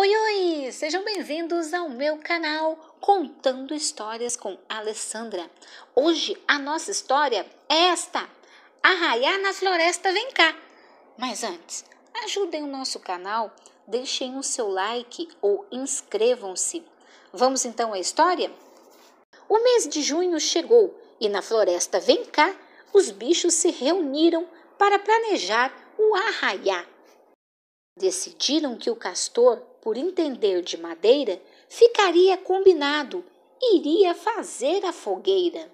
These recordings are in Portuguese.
Oi, oi! Sejam bem-vindos ao meu canal Contando Histórias com Alessandra. Hoje a nossa história é esta: Arraiar na Floresta Vem Cá. Mas antes, ajudem o nosso canal, deixem o seu like ou inscrevam-se. Vamos então à história? O mês de junho chegou e na Floresta Vem Cá os bichos se reuniram para planejar o arraiar. Decidiram que o castor por entender de madeira, ficaria combinado, iria fazer a fogueira.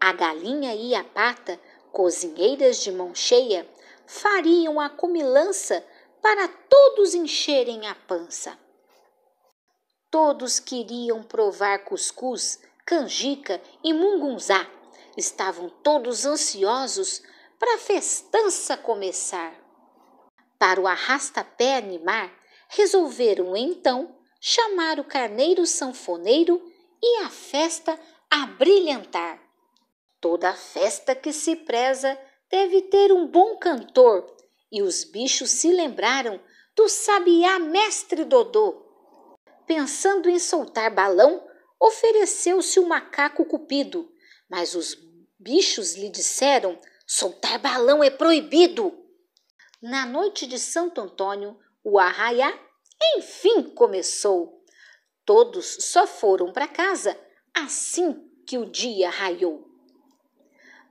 A galinha e a pata, cozinheiras de mão cheia, fariam a comilança para todos encherem a pança. Todos queriam provar cuscuz, canjica e mungunzá. Estavam todos ansiosos para a festança começar. Para o arrasta-pé animar, resolveram então chamar o carneiro sanfoneiro e a festa a brilhantar. Toda festa que se preza deve ter um bom cantor, e os bichos se lembraram do sabiá mestre Dodô. Pensando em soltar balão, ofereceu-se o macaco cupido, mas os bichos lhe disseram: soltar balão é proibido. Na noite de Santo Antônio, o arraiá enfim, começou. Todos só foram para casa assim que o dia raiou.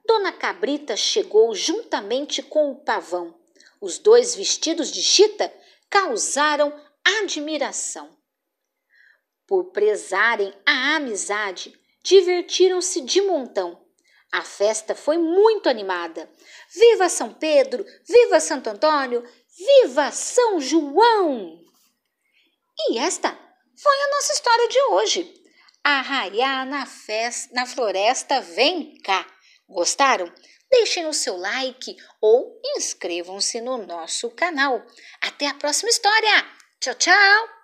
Dona Cabrita chegou juntamente com o pavão. Os dois vestidos de chita causaram admiração. Por prezarem a amizade, divertiram-se de montão. A festa foi muito animada. Viva São Pedro! Viva Santo Antônio! Viva São João! E esta foi a nossa história de hoje. Arraiar na, festa, na floresta, vem cá! Gostaram? Deixem o seu like ou inscrevam-se no nosso canal. Até a próxima história! Tchau, tchau!